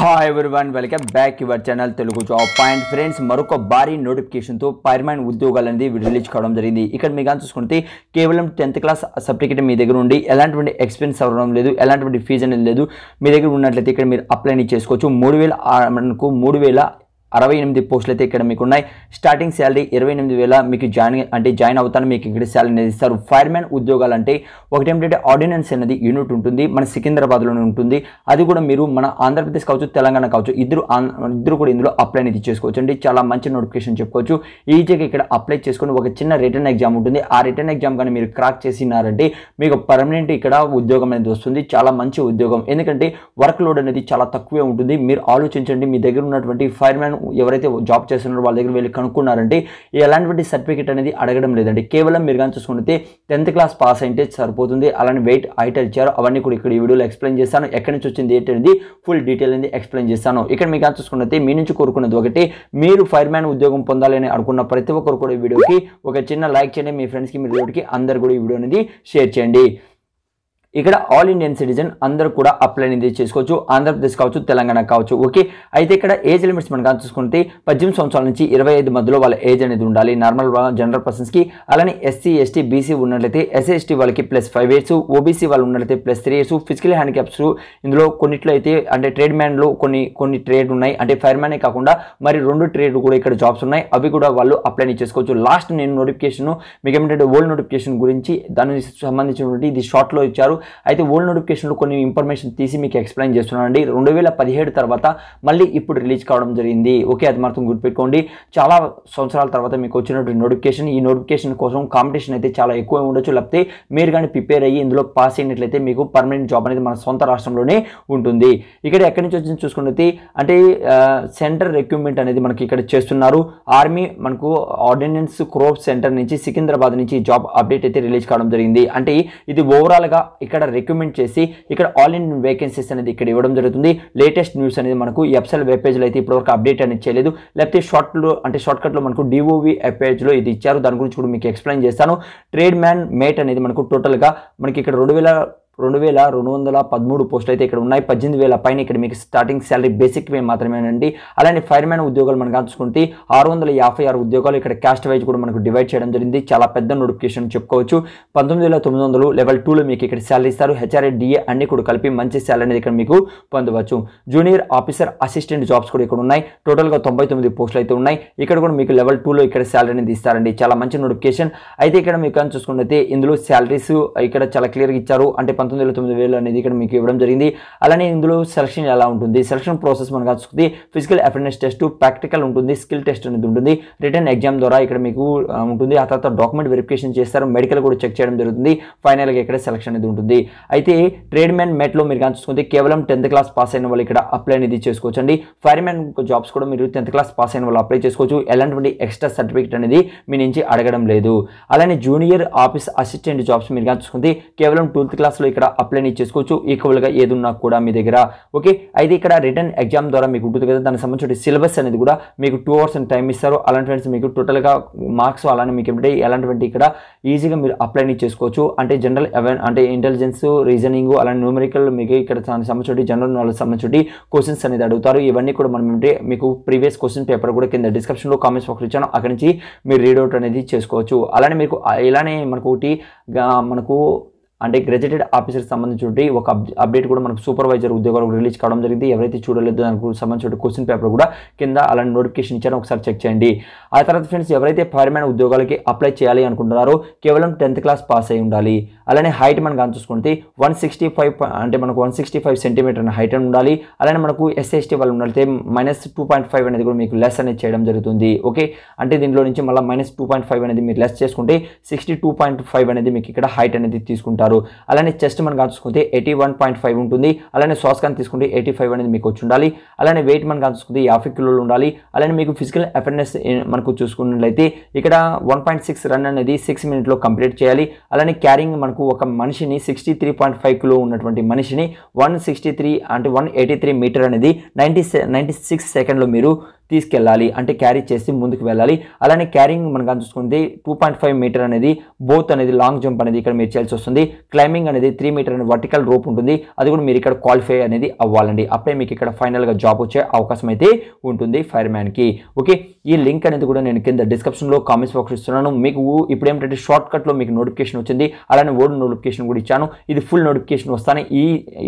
hi one welcome back your channel Telugu job point friends మరొక భారీ నోటిఫికేషన్తో permanent ఉద్యోగాలు అనేది రిలీజ్ కావడం జరిగింది ఇక్కడ మీకు కానీ చూసుకుంటే కేవలం టెన్త్ క్లాస్ సర్టిఫికేట్ మీ దగ్గర ఉండి ఎలాంటివంటి ఎక్స్పీరియన్స్ అవ్వడం లేదు ఎలాంటివంటి ఫీజు అనేది లేదు మీ దగ్గర ఉన్నట్లయితే ఇక్కడ మీరు అప్లైని చేసుకోవచ్చు మూడు వేల మనకు మూడు వేల అరవై ఎనిమిది పోస్టులు అయితే ఇక్కడ మీకు ఉన్నాయి స్టార్టింగ్ శాలరీ ఇరవై ఎనిమిది వేల మీకు జాయిన్ అంటే జాయిన్ అవుతాను మీకు ఇక్కడ శాలరీ అనేది ఇస్తారు ఫైర్మ్యాన్ ఉద్యోగాలు అంటే ఏంటంటే ఆర్డినెన్స్ అనేది యూనిట్ ఉంటుంది మన సికింద్రాబాద్లోనే ఉంటుంది అది కూడా మీరు మన ఆంధ్రప్రదేశ్ కావచ్చు తెలంగాణ కావచ్చు ఇద్దరు ఇద్దరు కూడా ఇందులో అప్లై అనేది చేసుకోవచ్చు అండి చాలా మంచి నోటిఫికేషన్ చెప్పుకోవచ్చు ఈజీగా ఇక్కడ అప్లై చేసుకుని ఒక చిన్న రిటర్న్ ఎగ్జామ్ ఉంటుంది ఆ రిటర్న్ ఎగ్జామ్ కానీ మీరు క్రాక్ చేసినారంటే మీకు పర్మనెంట్ ఇక్కడ ఉద్యోగం అనేది వస్తుంది చాలా మంచి ఉద్యోగం ఎందుకంటే వర్క్ లోడ్ అనేది చాలా తక్కువే ఉంటుంది మీరు ఆలోచించండి మీ దగ్గర ఉన్నటువంటి ఫైర్మ్యాన్ ఎవరైతే జాబ్ చేస్తున్నారో వాళ్ళ దగ్గర వెళ్ళి కనుక్కున్నారంటే ఎలాంటి సర్టిఫికేట్ అనేది అడగడం లేదండి కేవలం మీరు కానీ చూసుకుంటే టెన్త్ క్లాస్ పాస్ అయితే సరిపోతుంది అలానే వెయిట్ హైట్ ఇచ్చారు అవన్నీ కూడా ఇక్కడ ఈ వీడియోలో ఎక్స్ప్లెయిన్ చేస్తాను ఎక్కడి నుంచి వచ్చింది ఏంటి అనేది ఫుల్ డీటెయిల్ అనేది ఎక్స్ప్లెయిన్ చేస్తాను ఇక్కడ మీకు కానీ చూసుకున్నది మీ నుంచి కోరుకున్నది ఒకటి మీరు ఫైర్ మ్యాన్ ఉద్యోగం పొందాలని అనుకున్న ప్రతి ఒక్కరు కూడా ఈ వీడియోకి ఒక చిన్న లైక్ చేయండి మీ ఫ్రెండ్స్కి మీ రిలేటివ్కి అందరు కూడా ఈ వీడియో అనేది షేర్ చేయండి ఇక్కడ ఆల్ ఇండియన్ సిటిజన్ అందరూ కూడా అప్లై అనేది చేసుకోవచ్చు ఆంధ్రప్రదేశ్ కావచ్చు తెలంగాణ కావచ్చు ఓకే అయితే ఇక్కడ ఏజ్ లిమిట్స్ మనం చూసుకుంటే పద్దెనిమిది సంవత్సరాల నుంచి ఇరవై ఐదు మధ్యలో వాళ్ళ ఏజ్ అనేది ఉండాలి నార్మల్ జనరల్ పర్సన్స్కి అలానే ఎస్సీ ఎస్టీ బీసీ ఉన్నట్లయితే ఎస్సీ ఎస్టీ వాళ్ళకి ప్లస్ ఫైవ్ ఇయర్స్ ఓబీసీ వాళ్ళు ఉన్నట్లయితే plus three years physical handicaps ఇందులో కొన్నిట్లో అయితే అంటే ట్రేడ్ మ్యాన్లో కొన్ని కొన్ని ట్రేడ్ ఉన్నాయి అంటే ఫైర్ మ్యానే కాకుండా మరి రెండు ట్రేడ్ కూడా ఇక్కడ జాబ్స్ ఉన్నాయి అవి కూడా వాళ్ళు అప్లై చేసుకోవచ్చు లాస్ట్ నేను నోటిఫికేషన్ మీకు ఏమిటంటే ఓల్డ్ నోటిఫికేషన్ గురించి దానికి సంబంధించినటువంటి ఇది షార్ట్లో ఇచ్చారు అయితే ఓల్డ్ నోటిఫికేషన్లో కొన్ని ఇన్ఫర్మేషన్ తీసి మీకు ఎక్స్ప్లెయిన్ చేస్తున్నానండి రెండు వేల పదిహేడు తర్వాత మళ్ళీ ఇప్పుడు రిలీజ్ కావడం జరిగింది ఓకే అది మాత్రం గుర్తుపెట్టుకోండి చాలా సంవత్సరాల తర్వాత మీకు వచ్చినటువంటి నోటిఫికేషన్ ఈ నోటిఫికేషన్ కోసం కాంపిటీషన్ అయితే చాలా ఎక్కువ ఉండొచ్చు లేకపోతే మీరు కానీ ప్రిపేర్ అయ్యి ఇందులో పాస్ అయినట్లయితే మీకు పర్మనెంట్ జాబ్ అనేది మన సొంత రాష్ట్రంలోనే ఉంటుంది ఇక్కడ ఎక్కడి నుంచి వచ్చింది చూసుకున్నది అంటే సెంటర్ రిక్రూట్మెంట్ అనేది మనకి ఇక్కడ చేస్తున్నారు ఆర్మీ మనకు ఆర్డినెన్స్ క్రోప్ సెంటర్ నుంచి సికింద్రాబాద్ నుంచి జాబ్ అప్డేట్ అయితే రిలీజ్ కావడం జరిగింది అంటే ఇది ఓవరాల్గా ఇక్కడ ఇక్కడ రికమెండ్ చేసి ఇక్కడ ఆల్ ఇన్ వేకెన్సీస్ అనేది ఇక్కడ ఇవ్వడం జరుగుతుంది లేటెస్ట్ న్యూస్ అనేది మనకు ఎప్సల్ వెబ్ పేజ్లో అయితే ఇప్పటివరకు అప్డేట్ అనేది చేయలేదు లేకపోతే షార్ట్లో అంటే షార్ట్కట్లో మనకు డిఓవి వెబ్ పేజ్లో ఇది ఇచ్చారు దాని గురించి కూడా మీకు ఎక్స్ప్లెయిన్ చేస్తాను ట్రేడ్ మ్యాన్ మేట్ అనేది మనకు టోటల్గా మనకి ఇక్కడ రెండు వేల రెండు వేల రెండు వందల పదమూడు పోస్టులు అయితే ఇక్కడ ఉన్నాయి పద్దెనిమిది వేల పైన ఇక్కడ మీకు స్టార్టింగ్ శాలరీ బేసిక్ పే మాత్రమేనండి అలానే ఫైర్మ్యాన్ ఉద్యోగాలు మనం అంచుకుంటే ఆరు వందల యాభై ఆరు ఉద్యోగాలు ఇక్కడ క్యాస్ట్ వైజ్ కూడా మనకు డివైడ్ చేయడం జరిగింది చాలా పెద్ద నోటిఫికేషన్ చెప్పుకోవచ్చు పంతొమ్మిది వేల తొమ్మిది వందలు లెవెల్ టూలో మీకు ఇక్కడ శాలరీ ఇస్తారు హెచ్ఆర్ఏ డిఏ అన్ని కూడా కలిపి మంచి శాలరీ అనేది ఇక్కడ మీకు పొందవచ్చు జూనియర్ ఆఫీసర్ అసిస్టెంట్ జాబ్స్ కూడా ఇక్కడ ఉన్నాయి టోటల్గా తొంభై తొమ్మిది పోస్టులు అయితే ఉన్నాయి ఇక్కడ కూడా మీకు లెవెల్ టూలో ఇక్కడ శాలరీ అనేది ఇస్తారండి చాలా మంచి నోటిఫికేషన్ అయితే ఇక్కడ మీకు చూసుకుంటే ఇందులో శాలరీస్ ఇక్కడ చాలా క్లియర్గా ఇచ్చారు అంటే పంతొమ్మిది పంతొమ్మిది వేల తొమ్మిది వేలు అనేది ఇక్కడ మీకు ఇవ్వడం జరిగింది అలానే ఇందులో సెలక్షన్ ఎలా ఉంటుంది సెలక్షన్ ప్రాసెస్ మనం కలుసుకుంది ఫిజికల్ అఫిడెన్స్ టెస్ట్ ప్రాక్టికల్ ఉంటుంది స్కిల్ టెస్ట్ అనేది ఉంటుంది రిటర్న్ ఎగ్జామ్ ద్వారా ఇక్కడ మీకు ఉంటుంది ఆ తర్వాత డాక్యుమెంట్ వెరిఫికేషన్ చేస్తారు మెడికల్ కూడా చెక్ చేయడం జరుగుతుంది ఫైనల్గా ఇక్కడ సెలక్షన్ అనేది ఉంటుంది అయితే ట్రేడ్ మ్యాన్ మెట్లో మీరు కలుసుకుంది కేవలం టెన్త్ క్లాస్ పాస్ అయిన వాళ్ళు ఇక్కడ అప్లై అనేది చేసుకోవచ్చు అండి మ్యాన్ జాబ్స్ కూడా మీరు టెన్త్ క్లాస్ పాస్ అయిన వాళ్ళు అప్లై చేసుకోవచ్చు ఎలాంటి ఎక్స్ట్రా సర్టిఫికేట్ అనేది మీ నుంచి అడగడం లేదు అలానే జూనియర్ ఆఫీస్ అసిస్టెంట్ జాబ్స్ మీరు కలుసుకుంది కేవలం టూత్ క్లాస్లో ఇక్కడ అప్లైని చేసుకోవచ్చు ఈక్వల్గా ఏది ఉన్నా కూడా మీ దగ్గర ఓకే అయితే ఇక్కడ రిటర్న్ ఎగ్జామ్ ద్వారా మీకు ఉంటుంది కదా దానికి సంబంధించిన సిలబస్ అనేది కూడా మీకు టూ అవర్స్ టైం ఇస్తారు అలాంటి మీకు టోటల్గా మార్క్స్ అలానే మీకు ఏంటంటే ఎలాంటివంటి ఇక్కడ ఈజీగా మీరు అప్లైని చేసుకోవచ్చు అంటే జనరల్ అవైన్ అంటే ఇంటెలిజెన్స్ రీజనింగ్ అలానే న్యూమరికల్ మీకు ఇక్కడ సంబంధించి జనరల్ నాలెడ్జ్ సంబంధించి క్వశ్చన్స్ అనేది అడుగుతారు ఇవన్నీ కూడా మనం ఏంటంటే మీకు ప్రీవియస్ క్వశ్చన్ పేపర్ కూడా కింద డిస్క్రిప్షన్లో కామెంట్స్ బాక్స్ ఇచ్చాను అక్కడి నుంచి మీరు రీడౌట్ అనేది చేసుకోవచ్చు అలానే మీకు ఇలానే మనకు ఒకటి మనకు అంటే గ్రాడ్యుయేటెడ్ ఆఫీసర్కి సంబంధించి ఒక అప్డేట్ కూడా మనకు సూపర్వైజర్ ఉద్యోగాలు రిలీజ్ కావడం జరిగింది ఎవరైతే చూడలేదు దానికి సంబంధించిన క్వశ్చన్ పేపర్ కూడా కింద అలాంటి నోటిఫికేషన్ ఇచ్చారో ఒకసారి చెక్ చేయండి ఆ తర్వాత ఫ్రెండ్స్ ఎవరైతే పర్మనెంట్ ఉద్యోగాలకి అప్లై చేయాలి అనుకుంటున్నారో కేవలం టెన్త్ క్లాస్ పాస్ అయి ఉండాలి అలానే హైట్ మనం అని చూసుకుంటే వన్ సిక్స్టీ ఫైవ్ అంటే మనకు one sixty five centimetre height అని ఉండాలి అలానే మనకు ఎస్ఎస్టీ వాళ్ళు ఉండాలి మైనస్ టూ పాయింట్ ఫైవ్ అనేది కూడా మీకు లెస్ అనేది చేయడం జరుగుతుంది ఓకే అంటే దీంట్లో నుంచి మళ్ళీ మైనస్ టూ పాయింట్ ఫైవ్ అనేది మీరు లెస్ చేసుకుంటే సిక్స్టీ టూ పాయింట్ ఫైవ్ అనేది మీకు ఇక్కడ హైట్ అనేది తీసుకుంటారు ఉన్నారు అలానే చెస్ట్ మనం కాచుకుంటే ఎయిటీ వన్ పాయింట్ ఫైవ్ ఉంటుంది అలానే శ్వాస కానీ తీసుకుంటే ఎయిటీ ఫైవ్ అనేది మీకు వచ్చి ఉండాలి అలానే వెయిట్ మనం కాచుకుంటే యాభై కిలోలు ఉండాలి అలానే మీకు ఫిజికల్ అఫెర్నెస్ మనకు చూసుకున్నట్లయితే ఇక్కడ వన్ పాయింట్ సిక్స్ రన్ అనేది సిక్స్ మినిట్లో కంప్లీట్ చేయాలి అలానే క్యారింగ్ మనకు ఒక మనిషిని sixty three point five kilo ఉన్నటువంటి మనిషిని వన్ సిక్స్టీ త్రీ అంటే వన్ ఎయిటీ త్రీ మీటర్ అనేది నైంటీ నైంటీ సిక్స్ సెకండ్లో మీరు తీసుకెళ్ళాలి అంటే క్యారీ చేసి ముందుకు వెళ్ళాలి అలానే క్యారింగ్ మనం చూసుకుంది టూ పాయింట్ ఫైవ్ మీటర్ అనేది బోత్ అనేది లాంగ్ జంప్ అనేది ఇక్కడ మీరు చేయాల్సి వస్తుంది క్లైంబింగ్ అనేది త్రీ మీటర్ అనే వర్టికల్ రోప్ ఉంటుంది అది కూడా మీరు ఇక్కడ క్వాలిఫై అనేది అవ్వాలండి అప్పుడే మీకు ఇక్కడ ఫైనల్గా జాబ్ వచ్చే అవకాశం అయితే ఉంటుంది ఫైర్ మ్యాన్కి ఓకే ఈ లింక్ అనేది కూడా నేను కింద డిస్క్రిప్షన్లో కామెంట్స్ బాక్స్ ఇస్తున్నాను మీకు ఇప్పుడు ఏమిటంటే షార్ట్ కట్లో మీకు నోటిఫికేషన్ వచ్చింది అలానే ఓడి నోటిఫికేషన్ కూడా ఇచ్చాను ఇది ఫుల్ నోటిఫికేషన్ వస్తాను ఈ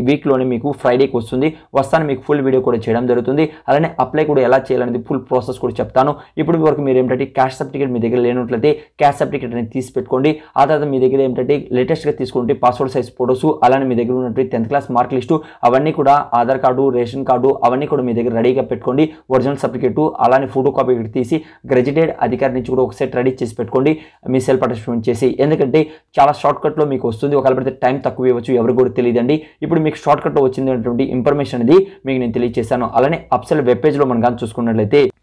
వీక్లోనే మీకు ఫ్రైడేకి వస్తుంది వస్తాను మీకు ఫుల్ వీడియో కూడా చేయడం జరుగుతుంది అలానే అప్లై కూడా ఎలా చేయాలి అనేది ఫుల్ ప్రాసెస్ కూడా చెప్తాను ఇప్పుడు వరకు మీరు ఏంటంటే క్యాష్ సర్టిఫికేట్ మీ దగ్గర లేనట్లయితే క్యాష్ సర్టిఫికేట్ అనేది తీసి పెట్టుకోండి ఆ తర్వాత మీ దగ్గర ఏంటంటే లేటెస్ట్గా తీసుకుంటే పాస్పోర్ట్ సైజ్ ఫోటోస్ అలానే మీ దగ్గర ఉన్నటువంటి టెన్త్ క్లాస్ మార్క్ లిస్టు అవన్నీ కూడా ఆధార్ కార్డు రేషన్ కార్డు అవన్నీ కూడా మీ దగ్గర రెడీగా పెట్టుకోండి ఒరిజినల్ సర్టిఫికేట్ అలానే ఫోటో కాపీ తీసి గ్రెడ్యుయేటెడ్ అధికారి నుంచి కూడా ఒకసారి రెడీ చేసి పెట్టుకోండి మీ సెల్ఫ్ అటాచ్మెంట్ చేసి ఎందుకంటే చాలా షార్ట్ కట్లో మీకు వస్తుంది ఒకవేళ పెడితే టైం తక్కువ ఇవ్వచ్చు ఎవరికి కూడా తెలియదండి ఇప్పుడు మీకు షార్ట్ కట్లో వచ్చింది ఇన్ఫర్మేషన్ అనేది మీకు నేను తెలియజేశాను అలానే అప్సెల్ వెబ్ పేజ్లో మనం కానీ చూసుకున్నట్టు LT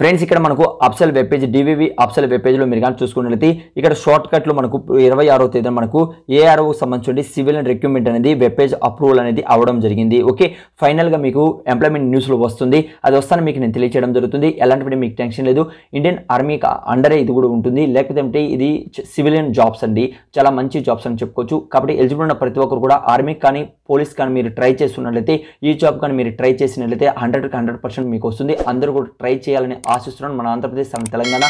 ఫ్రెండ్స్ ఇక్కడ మనకు అప్సల్ వెబ్ పేజ్ డివివి అప్సల్ వెబ్ పేజ్లో మీరు కానీ చూసుకున్నట్లయితే ఇక్కడ షార్ట్ కట్లో మనకు ఇరవై ఆరో తేదీన మనకు ఏఆర్ఓకి సంబంధించి సివిల్ అండ్ రిక్రూట్మెంట్ అనేది వెబ్ పేజ్ అప్రూవల్ అనేది అవడం జరిగింది ఓకే ఫైనల్గా మీకు ఎంప్లాయ్మెంట్ న్యూస్లో వస్తుంది అది వస్తాను మీకు నేను తెలియచేయడం జరుగుతుంది ఎలాంటి మీకు టెన్షన్ లేదు ఇండియన్ ఆర్మీ అండరే ఇది కూడా ఉంటుంది లేకపోతే ఇది సివిలియన్ జాబ్స్ అండి చాలా మంచి జాబ్స్ అని చెప్పుకోవచ్చు కాబట్టి ఎలిజిబుల్ ఉన్న ప్రతి ఒక్కరు కూడా ఆర్మీ కానీ పోలీస్ కానీ మీరు ట్రై చేస్తున్నట్లయితే ఈ జాబ్ కానీ మీరు ట్రై చేసినట్లయితే హండ్రెడ్కి హండ్రెడ్ పర్సెంట్ మీకు వస్తుంది అందరూ కూడా ట్రై చేయాలని ఆశిస్తున్నాను మన ఆంధ్రప్రదేశ్ తెలంగాణ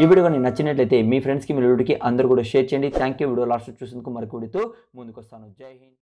ఈ వీడియో కానీ నచ్చినట్లయితే మీ ఫ్రెండ్స్కి మీ వీడికి అందరూ కూడా షేర్ చేయండి థ్యాంక్ యూ వీడియో లాస్ట్ చూసేందుకు మరొక వీడితో ముందుకు వస్తాను జై హింద్